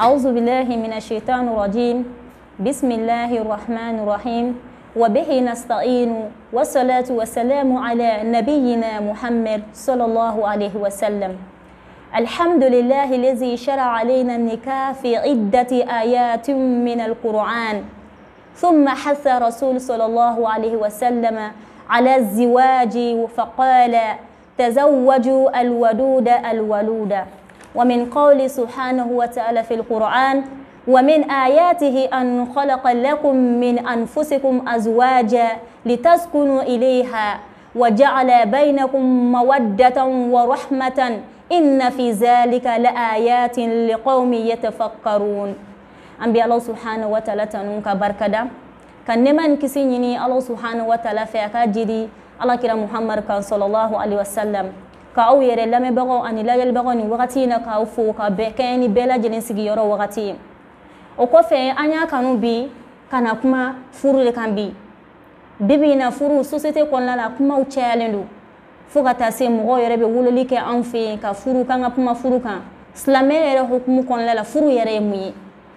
أعوذ بالله من الشيطان الرجيم بسم الله الرحمن الرحيم وبه نستعين والصلاة والسلام على نبينا محمد صلى الله عليه وسلم الحمد لله الذي شرع علينا النكاح في عدة آيات من القرآن ثم حث رسول صلى الله عليه وسلم على الزواج فقال تزوجوا الودود الولود ومن قول سبحانه وتعالى في القرآن ومن آياته أن خلق لكم من أنفسكم أزواجا لتسكنوا إليها وجعل بينكم مودة ورحمة إن في ذلك لآيات لقوم يتفكرون أنبي الله سبحانه وتعالى تنونك بركدا كان نمان كسينيني الله سبحانه وتعالى فيك جدي الله كرا محمد صلى الله عليه وسلم k'aw yɛrɛ lamɛnbagaw ani lajɛlibagaw nin wagati in na k'aw fo ka bɛɛ kɛɲɛ ni bɛɛ lajɛlen sigiyɔrɔ wagati ye o kɔfɛ an y'a kanu bi ka na kuma furu de kan bi bibi na furu sosiyete kɔnɔna la kumaw cayalen don fɔɔ ka taa se mɔgɔw yɛrɛ bɛ wololi kɛ anw fɛ yen ka furu kan ka kuma furu kan silamɛya yɛrɛ hokumu kɔnɔna la furu yɛrɛ ye mun ye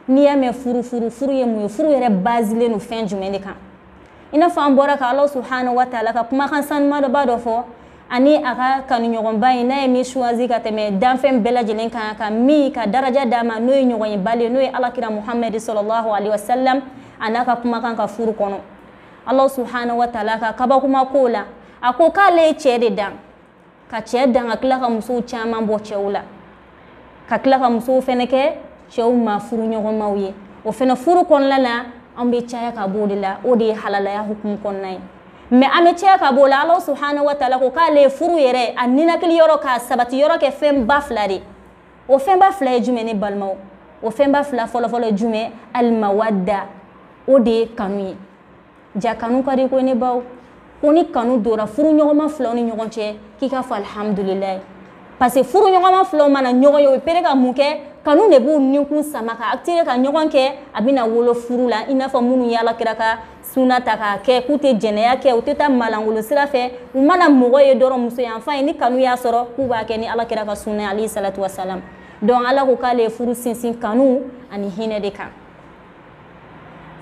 n'i y'a mɛn furu furu furu ye mun ye furu yɛrɛ bazilen don fɛn jumɛn de kan i n'a fɔ an bɔra ka ala subhanahu wa taala ka kumakan sanuman dɔ b'a dɔ fɔ ani aka ka kanuɲɔgɔnba ye n'a ye min suwazi ka tɛmɛ danfɛn bɛɛ lajɛlen kan ka min ka daraja d'a ma n'o ye ɲɔgɔnyeba bale n'o ye alakira muhamɛdi sɔlɔlahu alaihi wasalam a n'a ka kumakan ka furu kɔnɔ ala subhanahu wa taala ka kabakuma kow la a ko k'ale ye cɛɛ de dan ka cɛɛ dan ka kila ka musow caaman bɔ cɛw la ka kila ka musow fɛnɛ kɛ cɛw ma furu ɲɔgɔnmaw ye o fɛnɛ furu kɔnɔna la an be caya ka b'o de la o de ye halalaya hukumu kɔnɔna ye mɛ an bɛ cɛya ka b'o la ala subahana wataala ko k'ale ye furu yɛrɛ a ninakili yɔrɔ k'a sabati yɔrɔ kɛ fɛn ba fila de o fɛn ba fila ye jumɛn ne balimaw o fɛn ba fila fɔlɔfɔlɔ ye jumɛn alimawadda o de ye kanu ye ja kanu ka di ko ne baw ko ni kanu dora furu ɲɔgɔnma filaw ni ɲɔgɔn cɛ k'i ka fɔ alihamudulilayi parce que furu ɲɔgɔnma filaw mana ɲɔgɔn ye o pere ka mun kɛ kanu de b'u nikun sama ka actere ka ɲɔgɔn kɛ a bɛna wolo furu la i n'a fɔ minnu ye alakira ka suna ta k'a kɛ k'u tɛ jɛnɛya kɛ u tɛ taa malankolon sira fɛ u mana mɔgɔ ye dɔrɔn muso yanfan ye ni kanu y'a sɔrɔ k'u b'a kɛ ni alakira ka suna alayhi salatu wasalam donc ala ko k'ale ye furu sinsin kanu ani hinɛ de kan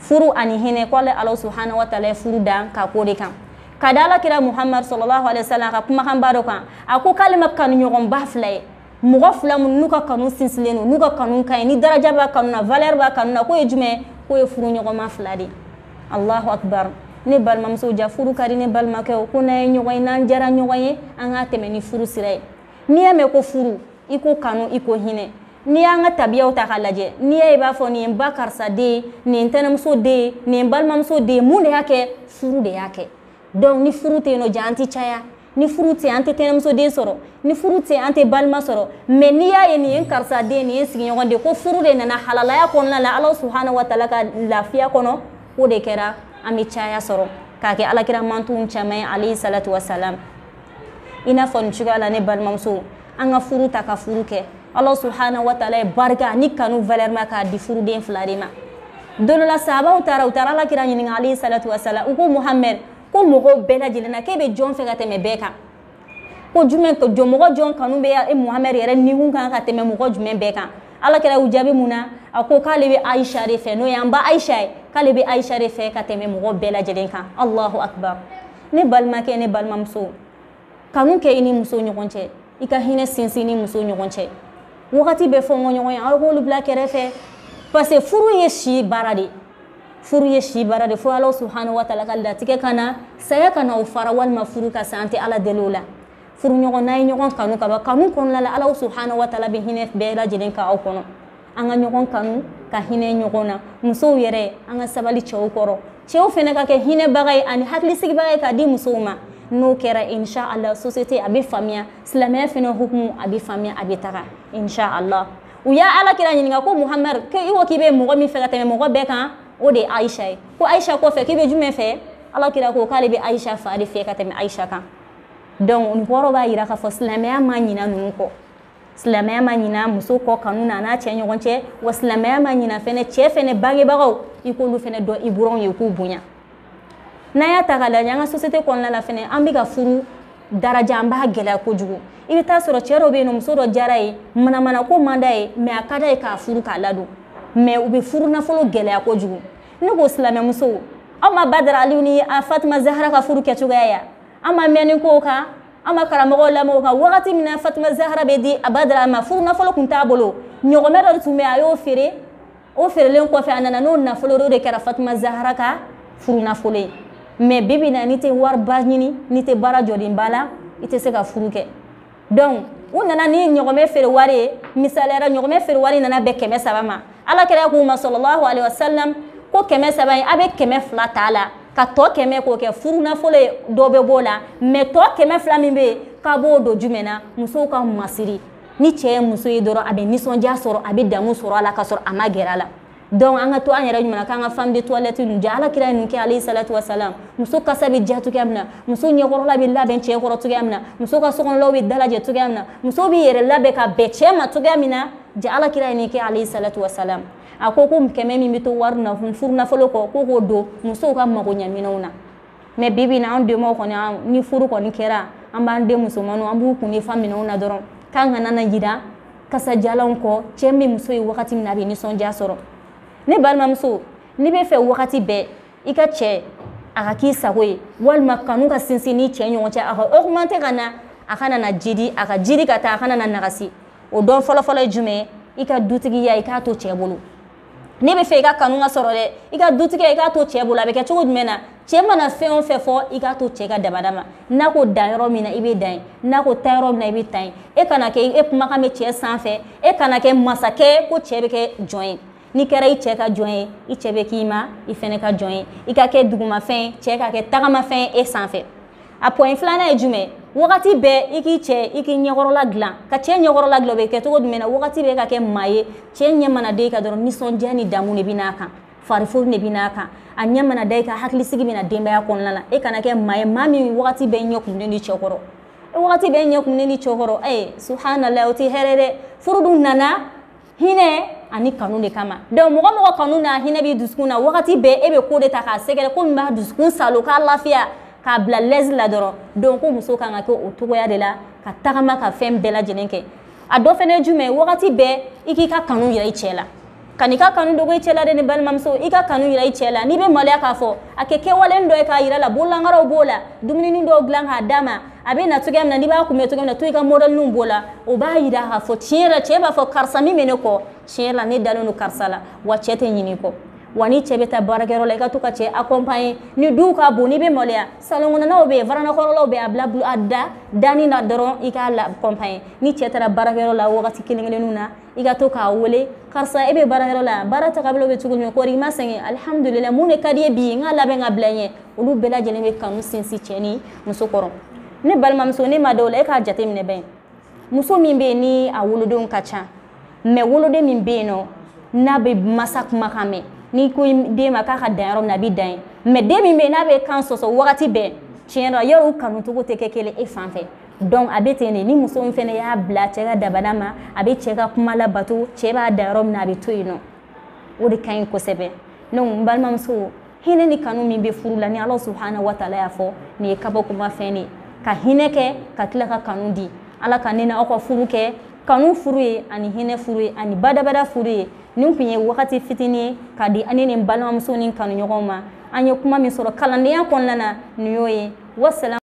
furu ani hinɛ k'ale ala subahana wa taala ye furu dan ka k'o de kan ka da alakira muhamadu sɔlɔlahu alayhi salam ka kumakan ba dɔ kan a ko k'ale ma kanuɲɔgɔnba fila ye mɔgɔ fila minnu n'u ka kanu sinsilen don n'u ka kanu ka ɲi ni daraja b'a kanu na valeur b'a kanu na k'o ye jumɛn k'o ye furu ɲɔgɔnma fila de ye allahu akbar ne balimamuso ja furu ka di ne balimakɛw ko n'an ye ɲɔgɔn ye n'an jara ɲɔgɔn ye an k'a tɛmɛ ni furu sira ye n'i y'a mɛn ko furu i ko kanu i ko hinɛ n'i y'an ka tabiyaw ta k'a lajɛ n'i y'a i b'a fɔ nin ye n ba karisa den ye nin ntɛnɛmuso den ye nin balimamuso den ye mun de y'a kɛ furu de y'a kɛ donc ni furu tɛ yen nɔ ja an tɛ caya ni furu tɛ an tɛ tɛnɛmusoden sɔrɔ ni furu tɛ an tɛ balima sɔrɔ mɛ n'i y'a ye nin ye karisa den nin ye sigiɲɔgɔn de ko furu de nana halalaya kɔnɔna la ala subahana wataala ka lafiya kɔnɔ k'o de kɛra an bɛ caya sɔrɔ k'a kɛ alakira mantuw caman ye alayhi salatu wasalam i n'a fɔ nin cogoya la ne balimamuso an ka furu ta ka furu kɛ ala subhana wataala ye barika ni kanu valɛr ma k'a di furuden fila de ma dolola sahabaw taara u taara alakira ɲininga alayhi salatu wasalam u ko muhamɛd ko mɔgɔw bɛɛ lajɛlen na k'e bɛ jɔn fɛ ka tɛmɛ bɛɛ kan ko jumɛn jɔ mɔgɔ jɔn kanu bɛ e muhamɛd yɛrɛ nikun kan ka tɛmɛ mɔgɔ jumɛn bɛɛ kan alakira y'u jaabi mun na a ko k'ale bɛ aisha de fɛ n'o y'an ba aisha ye k'ale bɛ ayisa de fɛ ka tɛmɛ mɔgɔ bɛɛ lajɛlen kan allahu akbar ne balimakɛ ne balimamuso kanu kɛ i ni muso ɲɔgɔn cɛ i ka hinɛ sinsin ni muso ɲɔgɔn cɛ wagati bɛ fɔ n ka ɲɔgɔn ye aw k'olu bila kɛrɛfɛ parce que furu ye si baara de furu ye si baara de fo ala subhanahu wa taala ka latigɛ ka na saya ka na o fara walima furu ka sa an tɛ ala deli o la furu ɲɔgɔn n'a ye ɲɔgɔn kanu ka ban kanu kɔnɔna la ala subhanahu wa taala bɛ hinɛ bɛɛ lajɛlen ka aw kɔnɔ an ka ɲɔgɔn kanu ka hinɛ ɲɔgɔn na musow yɛrɛ an ka sabali cɛw kɔrɔ cɛw fɛnɛ ka kɛ hinɛbaga ye ani hakilisigibaga ye k'a di musow ma n'o kɛra insha allah société a bɛ faamuya silamɛya fɛnɛ hukumu a bɛ faamuya a bɛ taga insha allah u y'a ala kira ɲininka ko muhamad ko i ko k'i bɛ mɔgɔ min fɛ ka tɛmɛ mɔgɔ bɛɛ kan o de ye aisha ye ko aisha kɔfɛ k'i bɛ jumɛn fɛ ala kira ko k'ale bɛ aisha fa de fɛ ka tɛmɛ aisha kan donc nin kɔrɔ b'a yira k'a fɔ silamɛya ma ɲina ninnu kɔ silamɛya ma ɲina muso kɔ kanu n'a cɛ ɲɔgɔn cɛ wa silamɛya ma ɲina fɛnɛ cɛ fɛnɛ bangebagaw i k'olu fɛnɛ dɔn i buranw ye k'u bonya n'a y'a ta ka lajɛ an ka sosiyete kɔnɔna la fɛnɛ an be ka furu daraja an b'a gɛlɛya kojugu i be taa sɔrɔ cɛɛ dɔ be yen nɔ muso dɔ jara ye manamana ko man da ye mɛ a ka da ye k'a furu k'a ladon mɛ u be furu nafolo gɛlɛya kojugu ne k'o silamɛmusow aw ma badara aliw ni a fatima zahara ka furu kɛcogoya ya an ma mɛnni kow kan an ma karamɔgɔw lamɔ o kan wagati min na fatuma zahara bɛ di a badara ma furu nafolo tun t'a bolo ɲɔgɔnmɛ dɔ tun bɛ a y'o feere o feerelen kɔfɛ a nana n'o nafolo o de kɛra fatuma zahara ka furu nafolo ye mɛ bibi na n'i tɛ wariba ɲini n'i tɛ baara jɔlenba la i tɛ se ka furu kɛ donc u nana ni ɲɔgɔnmɛ feere wari ye misaliyara ɲɔgɔnmɛ feere wari nana bɛn kɛmɛ saba ma ala kɛra k'u ma sɔlɔlahu alehi wasalam ko kɛmɛ saba ye a bɛ kɛmɛ fila t'a la ka tɔ kɛmɛ k'o kɛ furuna fɔlɔ ye dɔ bɛ b'o la mɛ tɔ kɛmɛ fila min bɛ yen k'a b'o don jumɛn na musow ka masiri ni cɛ ye muso ye dɔrɔn a bɛ nisɔndiya sɔrɔ a bɛ damu sɔrɔ a la ka sɔrɔ a ma gɛrɛ a la donc an ka to an yɛrɛ ɲuman k'an ka femme de toilette ninnu jɛ alakira ye nin kɛ alayhi salatu wasalam muso kasa bɛ diya cogoya min na muso ɲɛkɔrɔla bɛ labɛn cɛ kɔrɔ cogoya min na muso ka sokɔnɔlaw bɛ dalajɛ cogoya min na muso b'i yɛrɛ labɛn ka bɛn cɛ ma cogoya min na jɛ alakira ye nin kɛ alayhi wasalam a ko ko kɛmɛ min bɛ to wari furunafolo kɔ ko k'o don musow ka magoɲaminɛw na mɛ bibi na an denbaw kɔni ni furu kɔni kɛra an b'an den musomanw an b'u kun fa minɛnw na dɔrɔn k'an kana na yira kasajalanw kɔ cɛ min muso ye wagati min na a bɛ nisɔndiya sɔrɔ ne balimamuso n'i bɛ fɛ wagati bɛɛ i ka cɛ a ka k'i sago ye walima kanu ka sinsin ni cɛ ɲɔgɔn cɛ a ka augmente ka na a kana na jidi a ka jidi ka taa a kana na nagasi o dɔn fɔlɔfɔlɔ ye jumɛn ye i ka dutigiya i k'a to cɛ bolo ne bɛ fɛ i ka kanu ka sɔrɔ dɛ i ka dutigɛ i k'a to cɛ bolo a bɛ kɛ cogo jumɛn na cɛ mana fɛn o fɛn fɔ i k'a to cɛ ka dabada ma n'a ko dan yɔrɔ min na i bɛ dan ye n'a ko taa yɔrɔ min na i bɛ taa ye e kana kɛ e kumakan bɛ cɛ sanfɛ e kana kɛ masakɛ ko cɛ bɛ kɛ jɔn ye n'i kɛra i cɛ ka jɔn ye i cɛ bɛ k'i ma i fɛnɛ ka jɔn ye i ka kɛ dugumafɛn cɛ ka kɛ tagamafɛn e sanfɛ a point filanan ye jumɛn wagati bɛɛ i k'i cɛ i k'i ɲɛkɔrɔla dilan ka cɛ ɲɛkɔrɔla dilan o bɛ kɛ cogo jumɛn na wagati bɛɛ ka kɛ maa ye cɛ ɲɛ mana da i kan dɔrɔn nisɔndiya ni damu de bɛ n'a kan farifoni de bɛ n'a kan a ɲɛ mana da i kan hakilisigi bɛ na denbaya kɔnɔna la e kana kɛ maa ye maa min wagati bɛɛ ɲɛ kumunen ni cɛ kɔrɔ wagati bɛɛ ɲɛ kumunen ni cɛ kɔrɔ ee subhanallah o tɛ hɛrɛ dɛ furu dun nana hinɛ ani kanu de kama donc mɔgɔ mɔgɔ kanu na hinɛ b'i dusukun na wagati bɛɛ e bɛ ko de ta k'a sɛgɛrɛ ko min b'a dusukun salo k'a lafiya k'a bila lɛzi la dɔrɔn donc ko muso kan ka kɛ o togoya de la ka tagama ka fɛn bɛɛ lajɛlen kɛ a dɔ fɛnɛ ye jumɛn ye wagati bɛɛ i k'i ka kanu yira i cɛ la ka n'i ka kanu dogo i cɛ la de ni balimamuso i ka kanu yira i cɛ la n'i bɛ maloya k'a fɔ a kɛ kɛwaleni dɔ ye k'a yira la bololankaraw b'o la dumunini dɔw dilan k'a d'a ma a bɛ na cogoya min na n'i b'a kunbɛn cogoya min na to i ka mɔdɛliniw b'o la o b'a yira k'a fɔ tiɲɛ yɛrɛ cɛ b'a fɔ karisa min bɛ ne kɔ tiɲɛ yɛrɛ la ne dalen don karisa la wa cɛ tɛ ɲini kɔ wa ni cɛ bɛ taa baarakɛyɔrɔ la i ka to ka cɛ accompagner ni duw ka bon n'i bɛ maloya salon kɔnɔnaw bɛ yen varanakɔrɔlaw bɛ yen a bila a da dani na dɔrɔn i k'a la accompagner ni cɛ taara baarakɛyɔrɔ la wagati kelen kelenninw na i ka to k'a wele karisa e bɛ baarakɛyɔrɔ la baara tagabolo bɛ cogo jumɛn kɔri i ma sɛgɛn alihamudulilayi mun de ka di ye bi n ka labɛn ka bila ɲɛ olu bɛɛ lajɛlen bɛ kanu sinsin cɛ ni muso kɔrɔ ne balimamuso ne ma dɔw la e k'a jateminɛ bɛn muso min bɛ yen ni a wolodenw ka ca mɛ woloden min bɛ yen nɔ n'a bɛ masa kumakan mɛn n'i ko den ma k'a ka dan yɔrɔ min na a b'i dan ye mɛ den min bɛ yen n'a bɛ kan sɔsɔ wagati bɛɛ tiɲɛ na yɔrɔ u kanu cogo tɛ kɛ kelen e fan fɛ a bɛ ten de ni muso min fana y'a bila cɛ ka dabada ma a bɛ cɛ ka kuma labato cɛ b'a da yɔrɔ min na a bɛ to yen nɔ o de ka ɲi kosɛbɛ n balimamuso hinɛ ni kanu min bɛ furu la ni ala subahana watala y'a fɔ nin ye kabakoma fɛn de ye ka hinɛ kɛ ka tila ka kanu di ala ka ne na aw ka furu kɛ kanu furu ye ani hinɛ furu ye ani badabada furu ye nin kun ye wagati fitinin ka di ani nin balimamuso ni kanuɲɔgɔnw ma an ye kuma min sɔrɔ kalandenya kɔnɔna na nin y'o ye wasalam